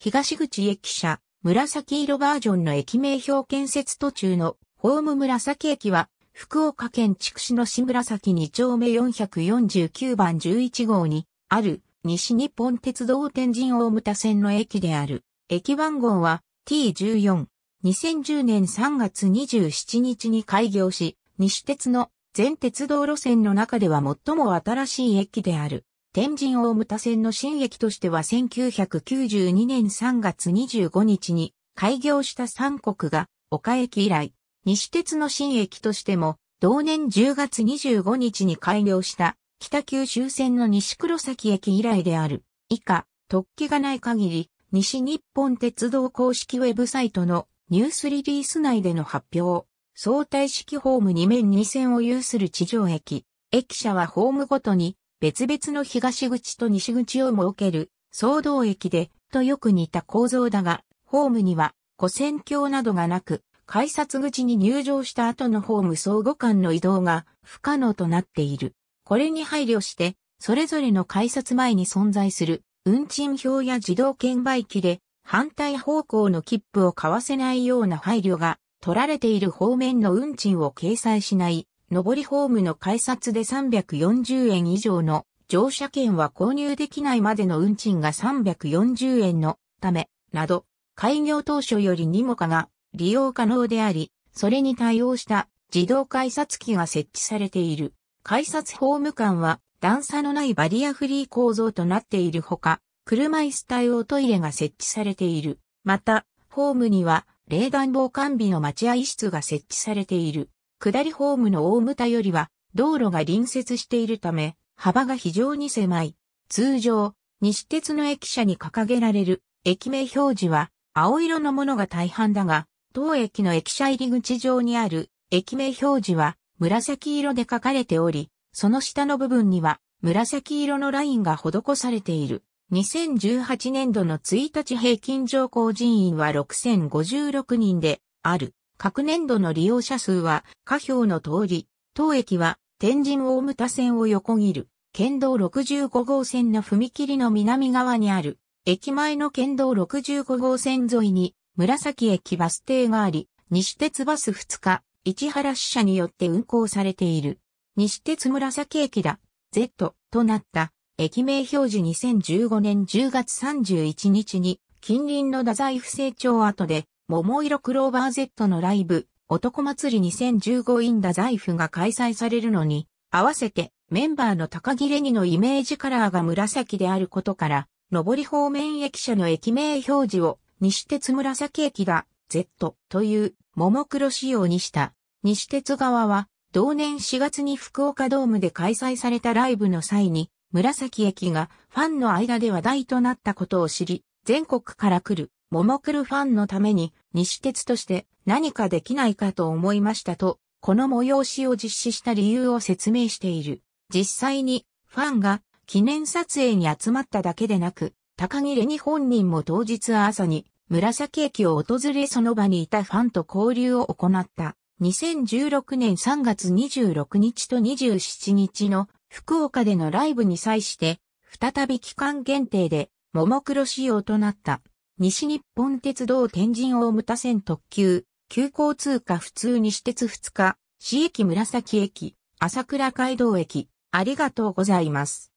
東口駅舎、紫色バージョンの駅名標建設途中のホーム紫駅は、福岡県筑紫野市紫2丁目449番11号にある西日本鉄道天神大牟田線の駅である。駅番号は T14。2010年3月27日に開業し、西鉄の全鉄道路線の中では最も新しい駅である。天神大牟田線の新駅としては1992年3月25日に開業した三国が岡駅以来、西鉄の新駅としても同年10月25日に開業した北九州線の西黒崎駅以来である。以下、特記がない限り、西日本鉄道公式ウェブサイトのニュースリリース内での発表。相対式ホーム2面2線を有する地上駅。駅舎はホームごとに別々の東口と西口を設ける総道駅でとよく似た構造だが、ホームには古線橋などがなく、改札口に入場した後のホーム相互間の移動が不可能となっている。これに配慮して、それぞれの改札前に存在する運賃表や自動券売機で反対方向の切符を買わせないような配慮が取られている方面の運賃を掲載しない上りホームの改札で340円以上の乗車券は購入できないまでの運賃が340円のため、など、開業当初よりにもかが利用可能であり、それに対応した自動改札機が設置されている。改札ホーム間は段差のないバリアフリー構造となっているほか、車椅子対応トイレが設置されている。また、ホームには冷暖房完備の待合室が設置されている。下りホームの大牟田よりは、道路が隣接しているため、幅が非常に狭い。通常、西鉄の駅舎に掲げられる駅名表示は青色のものが大半だが、当駅の駅舎入り口上にある駅名表示は紫色で書かれており、その下の部分には紫色のラインが施されている。2018年度の1日平均乗降人員は6056人である。各年度の利用者数は、下表の通り、当駅は天神大牟田線を横切る、県道65号線の踏切の南側にある、駅前の県道65号線沿いに、紫駅バス停があり、西鉄バス2日、市原支社によって運行されている。西鉄紫駅だ、Z となった、駅名表示2015年10月31日に、近隣の太宰府成町跡で、桃色クローバー Z のライブ、男祭り2015インダ財布が開催されるのに、合わせてメンバーの高木レニのイメージカラーが紫であることから、上り方面駅舎の駅名表示を西鉄紫駅だ Z という桃黒仕様にした。西鉄側は同年4月に福岡ドームで開催されたライブの際に紫駅がファンの間で話題となったことを知り、全国から来るももクルファンのために西鉄として何かできないかと思いましたと、この催しを実施した理由を説明している。実際にファンが記念撮影に集まっただけでなく、高木れに本人も当日朝に紫駅を訪れその場にいたファンと交流を行った。2016年3月26日と27日の福岡でのライブに際して、再び期間限定で、ももクロ仕様となった。西日本鉄道天神大牟田線特急、急行通過普通西鉄2日、市駅紫駅、朝倉街道駅、ありがとうございます。